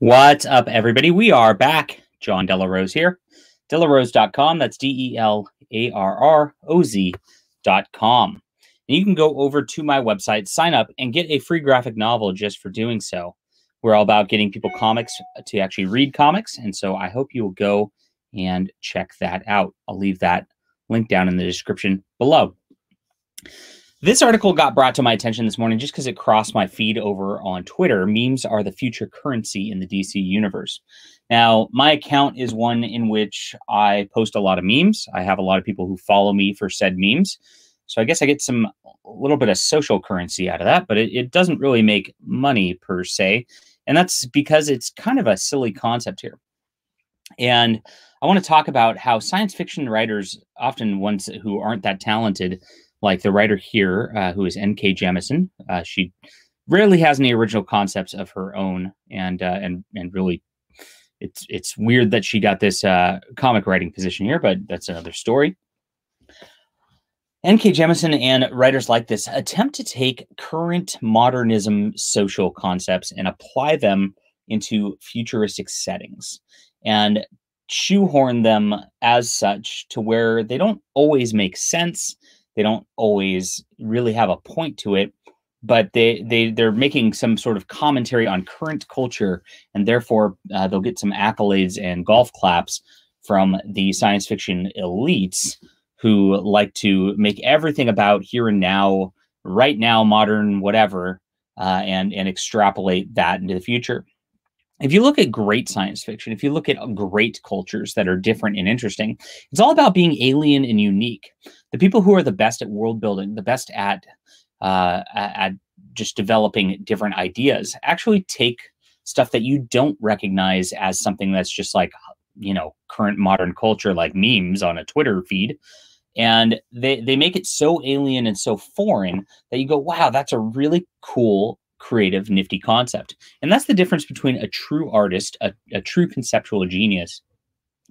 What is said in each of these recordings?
What's up, everybody? We are back. John Delarose here. Delarose.com. That's D E L A R R O Z.com. com. you can go over to my website, sign up, and get a free graphic novel just for doing so. We're all about getting people comics to actually read comics. And so I hope you will go and check that out. I'll leave that link down in the description below. This article got brought to my attention this morning just because it crossed my feed over on Twitter. Memes are the future currency in the DC universe. Now, my account is one in which I post a lot of memes. I have a lot of people who follow me for said memes. So I guess I get some a little bit of social currency out of that, but it, it doesn't really make money per se. And that's because it's kind of a silly concept here. And I want to talk about how science fiction writers, often ones who aren't that talented, like the writer here, uh, who is N.K. Jemison. Uh, she rarely has any original concepts of her own, and uh, and and really, it's it's weird that she got this uh, comic writing position here, but that's another story. N.K. Jemison and writers like this attempt to take current modernism social concepts and apply them into futuristic settings and shoehorn them as such to where they don't always make sense they don't always really have a point to it, but they they they're making some sort of commentary on current culture, and therefore uh, they'll get some accolades and golf claps from the science fiction elites who like to make everything about here and now, right now, modern, whatever, uh, and and extrapolate that into the future if you look at great science fiction, if you look at uh, great cultures that are different and interesting, it's all about being alien and unique. The people who are the best at world building, the best at uh, at just developing different ideas, actually take stuff that you don't recognize as something that's just like you know current modern culture, like memes on a Twitter feed, and they they make it so alien and so foreign that you go, wow, that's a really cool creative, nifty concept. And that's the difference between a true artist, a, a true conceptual genius,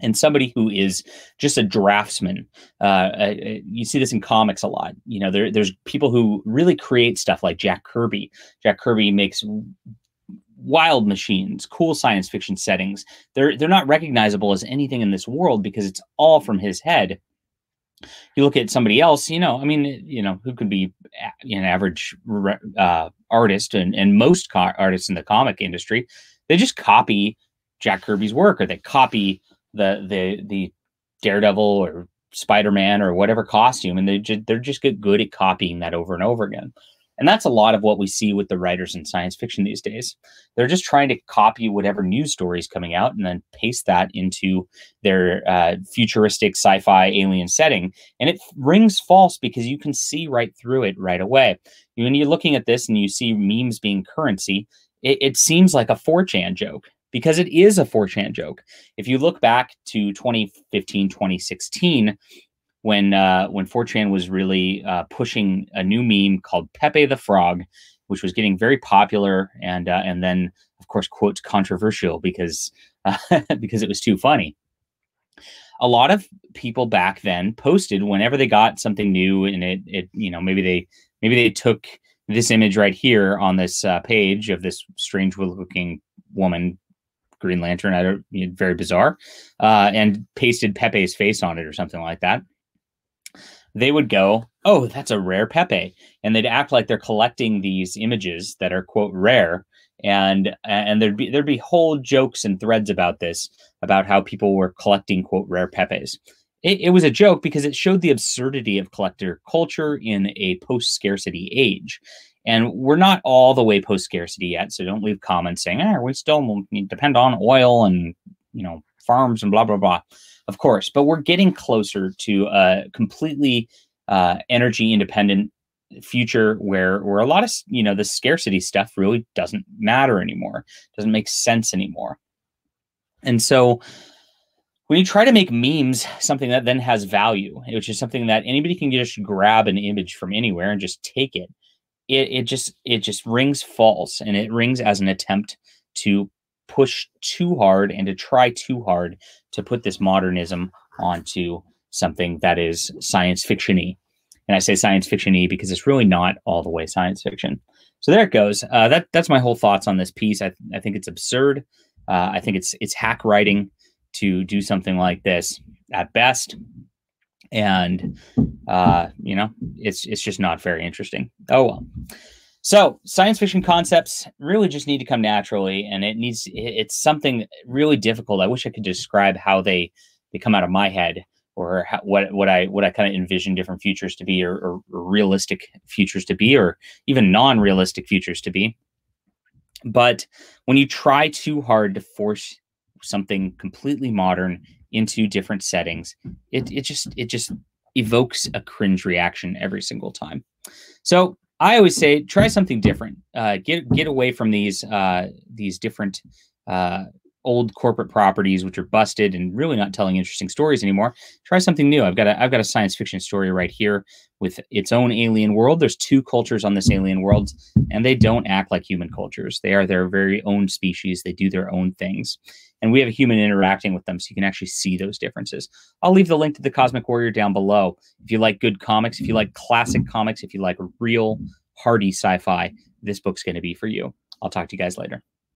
and somebody who is just a draftsman. Uh, uh, you see this in comics a lot. You know, there, there's people who really create stuff like Jack Kirby. Jack Kirby makes wild machines, cool science fiction settings. They're they're not recognizable as anything in this world because it's all from his head you look at somebody else, you know, I mean, you know, who could be an average uh, artist and, and most co- artists in the comic industry, they just copy Jack Kirby's work or they copy the, the, the Daredevil or Spider-Man or whatever costume. And they just, they're just good, good at copying that over and over again. And that's a lot of what we see with the writers in science fiction these days. They're just trying to copy whatever news story is coming out and then paste that into their uh, futuristic sci fi alien setting. And it rings false because you can see right through it right away. When you're looking at this and you see memes being currency, it, it seems like a 4chan joke because it is a 4chan joke. If you look back to 2015, 2016, when uh, when Fortran was really uh, pushing a new meme called Pepe the Frog, which was getting very popular and uh, and then of course quotes controversial because uh, because it was too funny. A lot of people back then posted whenever they got something new and it it you know maybe they maybe they took this image right here on this uh, page of this strange looking woman Green Lantern. I don't, very bizarre, uh, and pasted Pepe's face on it or something like that they would go, Oh, that's a rare Pepe. And they'd act like they're collecting these images that are quote rare. And and there'd be there'd be whole jokes and threads about this, about how people were collecting quote rare Pepes. It, it was a joke because it showed the absurdity of collector culture in a post-scarcity age. And we're not all the way post-scarcity yet, so don't leave comments saying, "Ah, we still depend on oil and you know farms and blah blah blah." of course, but we're getting closer to a completely uh, energy independent future where where a lot of you know the scarcity stuff really doesn't matter anymore, doesn't make sense anymore, and so. When you try to make memes something that then has value, which is something that anybody can just grab an image from anywhere and just take it, it, it just it just rings false and it rings as an attempt to push too hard and to try too hard to put this modernism onto something that is science fictiony. And I say science fictiony because it's really not all the way science fiction. So there it goes. Uh, that that's my whole thoughts on this piece. I, I think it's absurd. Uh, I think it's it's hack writing to do something like this at best, and uh, you know it's it's just not very interesting. Oh well. So science fiction concepts really just need to come naturally, and it needs it's something really difficult. I wish I could describe how they they come out of my head or how, what what I what I kind of envision different futures to be, or, or, or realistic futures to be, or even non-realistic futures to be. But when you try too hard to force something completely modern into different settings, it it just it just evokes a cringe reaction every single time. So I always say try something different. Uh, get get away from these uh, these different uh, old corporate properties, which are busted and really not telling interesting stories anymore. Try something new. I've got a I've got a science fiction story right here with its own alien world. There's two cultures on this hmm. alien world, and they don't act like human cultures. They are their very own species. They do their own things and we have a human interacting with them so you can actually see those differences. I'll leave the link to the Cosmic Warrior down below. If you like good comics, if you like classic comics, if you like real hardy sci fi, this book's going to be for you. I'll talk to you guys later.